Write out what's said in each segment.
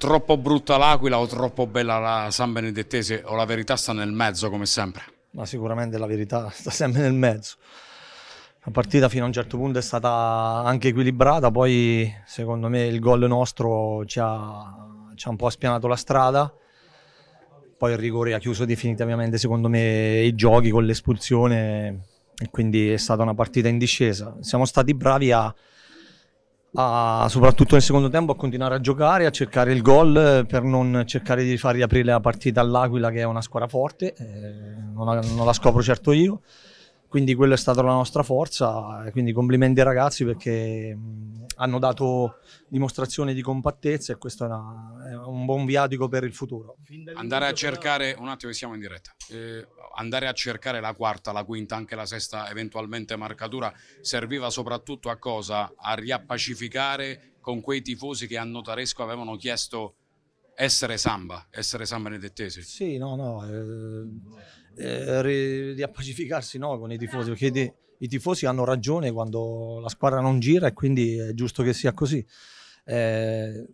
troppo brutta l'Aquila o troppo bella la San Benedettese o la verità sta nel mezzo come sempre? Ma sicuramente la verità sta sempre nel mezzo. La partita fino a un certo punto è stata anche equilibrata, poi secondo me il gol nostro ci ha, ci ha un po' spianato la strada, poi il rigore ha chiuso definitivamente secondo me i giochi con l'espulsione e quindi è stata una partita in discesa. Siamo stati bravi a a, soprattutto nel secondo tempo a continuare a giocare, a cercare il gol eh, per non cercare di far riaprire la partita all'Aquila che è una squadra forte, eh, non, la, non, la scopro certo io, quindi quella è stata la nostra forza, eh, quindi complimenti ai ragazzi perché hanno dato dimostrazione di compattezza e questo è, una, è un buon viatico per il futuro. Andare a cercare, un attimo che siamo in diretta, eh, andare a cercare la quarta, la quinta, anche la sesta eventualmente marcatura serviva soprattutto a cosa? A riappacificare con quei tifosi che a Notaresco avevano chiesto essere samba, essere samba benedettese. Sì, no, no, eh, eh, riappacificarsi no, con i tifosi, perché di, i tifosi hanno ragione quando la squadra non gira e quindi è giusto che sia così. Eh,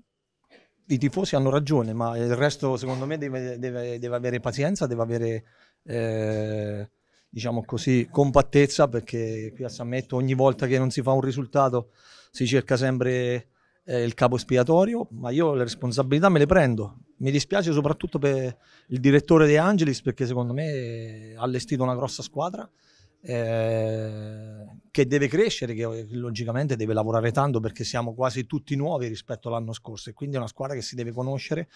i tifosi hanno ragione, ma il resto secondo me deve, deve, deve avere pazienza, deve avere, eh, diciamo così, compattezza, perché qui a San Metto ogni volta che non si fa un risultato si cerca sempre eh, il capo espiatorio, ma io le responsabilità me le prendo. Mi dispiace soprattutto per il direttore De Angelis, perché secondo me ha allestito una grossa squadra, eh, che deve crescere, che eh, logicamente deve lavorare tanto perché siamo quasi tutti nuovi rispetto all'anno scorso e quindi è una squadra che si deve conoscere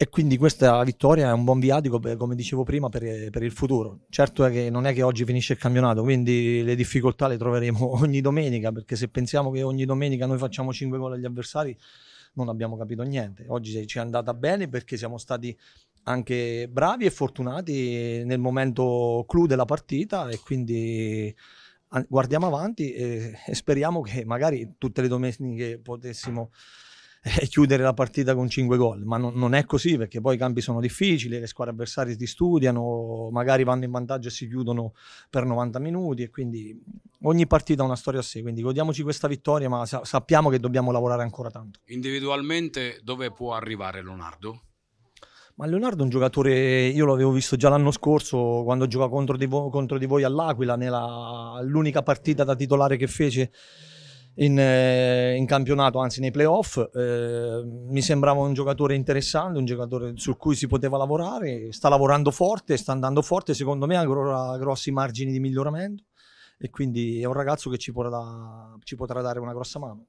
e quindi questa vittoria è un buon viatico, come dicevo prima, per, per, il futuro. Certo è che non è che oggi finisce il campionato, quindi le difficoltà le troveremo ogni domenica, perché se pensiamo che ogni domenica noi facciamo 5 gol agli avversari, non abbiamo capito niente. Oggi ci è andata bene perché siamo stati anche bravi e fortunati nel momento clou della partita e quindi guardiamo avanti e, e speriamo che magari tutte le domeniche potessimo eh, chiudere la partita con 5 gol, ma non, non, è così perché poi i campi sono difficili, le squadre avversarie si studiano, magari vanno in vantaggio e si chiudono per 90 minuti e quindi ogni partita ha una storia a sé, quindi godiamoci questa vittoria ma sa- sappiamo che dobbiamo lavorare ancora tanto. Individualmente dove può arrivare Leonardo? Ma Leonardo è un giocatore, io l'avevo visto già l'anno scorso quando gioca contro di, voi, contro di voi all'Aquila, nella, l'unica partita da titolare che fece in, eh, in campionato, anzi nei playoff. Eh, mi sembrava un giocatore interessante, un giocatore su cui si poteva lavorare, sta lavorando forte, sta andando forte, secondo me ha grossi margini di miglioramento e quindi è un ragazzo che ci potrà, ci potrà dare una grossa mano.